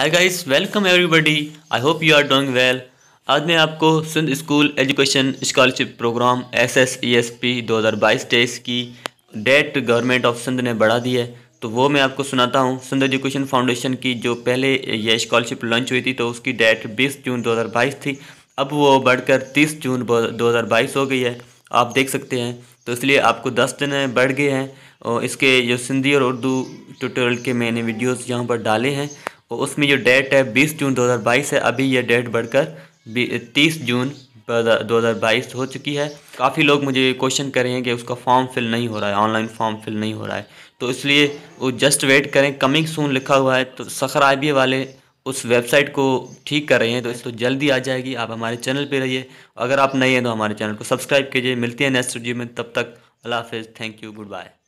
hi guys welcome everybody I hope you are doing well आज मैं आपको Sindh school education scholarship program S S E S P दो हज़ार बाईस तेईस की डेट गवर्नमेंट ऑफ सिंध ने बढ़ा दी है तो वो मैं आपको सुनाता हूँ सिंध एजुकेशन फाउंडेशन की जो पहले यह स्कॉलरशिप लॉन्च हुई थी तो उसकी डेट बीस जून दो हज़ार बाईस थी अब वो बढ़कर तीस जून दो हज़ार बाईस हो गई है आप देख सकते हैं तो इसलिए आपको दस दिन बढ़ गए हैं और इसके जो सिंधी और उर्दू ट्यूटोरियल के मैंने वीडियोस यहाँ पर डाले हैं और उसमें जो डेट है 20 जून 2022 है अभी ये डेट बढ़कर 30 जून 2022 हो चुकी है काफ़ी लोग मुझे क्वेश्चन कर रहे हैं कि उसका फॉर्म फिल नहीं हो रहा है ऑनलाइन फॉर्म फिल नहीं हो रहा है तो इसलिए वो जस्ट वेट करें कमिंग सून लिखा हुआ है तो सखर सखराबिए वाले उस वेबसाइट को ठीक कर रहे हैं तो इसको तो जल्दी आ जाएगी आप हमारे चैनल पे रहिए अगर आप नए हैं तो हमारे चैनल को सब्सक्राइब कीजिए मिलती है नेक्स्ट वीडियो में तब तक अल्लाह हाफिज़ थैंक यू गुड बाय